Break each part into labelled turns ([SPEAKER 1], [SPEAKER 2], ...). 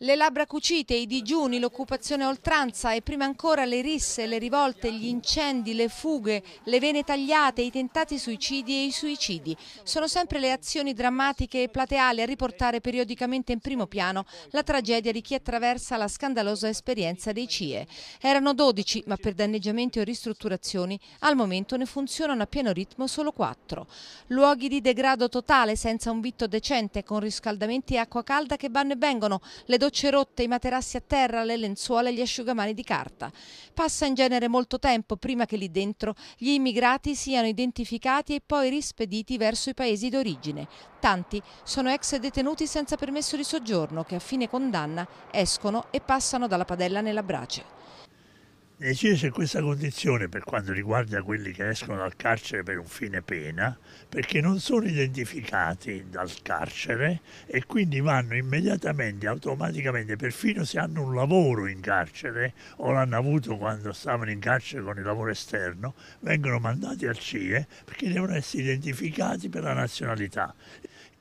[SPEAKER 1] Le labbra cucite, i digiuni, l'occupazione a oltranza e prima ancora le risse, le rivolte, gli incendi, le fughe, le vene tagliate, i tentati suicidi e i suicidi. Sono sempre le azioni drammatiche e plateali a riportare periodicamente in primo piano la tragedia di chi attraversa la scandalosa esperienza dei CIE. Erano 12, ma per danneggiamenti o ristrutturazioni al momento ne funzionano a pieno ritmo solo 4. Luoghi di degrado totale senza un vitto decente con riscaldamenti e acqua calda che vanno e vengono. Le docce rotte, i materassi a terra, le lenzuola e gli asciugamani di carta. Passa in genere molto tempo prima che lì dentro gli immigrati siano identificati e poi rispediti verso i paesi d'origine. Tanti sono ex detenuti senza permesso di soggiorno che a fine condanna escono e passano dalla padella nella brace.
[SPEAKER 2] Nelle Cile c'è questa condizione per quanto riguarda quelli che escono dal carcere per un fine pena, perché non sono identificati dal carcere e quindi vanno immediatamente, automaticamente, perfino se hanno un lavoro in carcere o l'hanno avuto quando stavano in carcere con il lavoro esterno, vengono mandati al CIE perché devono essere identificati per la nazionalità.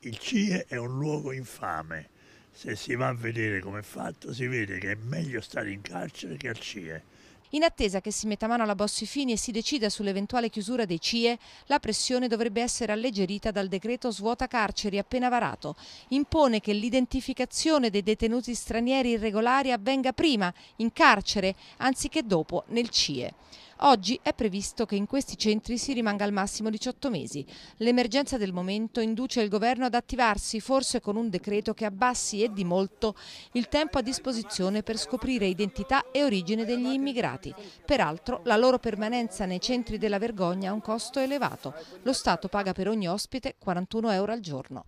[SPEAKER 2] Il CIE è un luogo infame. Se si va a vedere come è fatto si vede che è meglio stare in carcere che al CIE
[SPEAKER 1] in attesa che si metta mano alla Fini e si decida sull'eventuale chiusura dei CIE, la pressione dovrebbe essere alleggerita dal decreto svuota carceri appena varato. Impone che l'identificazione dei detenuti stranieri irregolari avvenga prima, in carcere, anziché dopo, nel CIE. Oggi è previsto che in questi centri si rimanga al massimo 18 mesi. L'emergenza del momento induce il governo ad attivarsi, forse con un decreto che abbassi e di molto il tempo a disposizione per scoprire identità e origine degli immigrati. Peraltro la loro permanenza nei centri della vergogna ha un costo elevato. Lo Stato paga per ogni ospite 41 euro al giorno.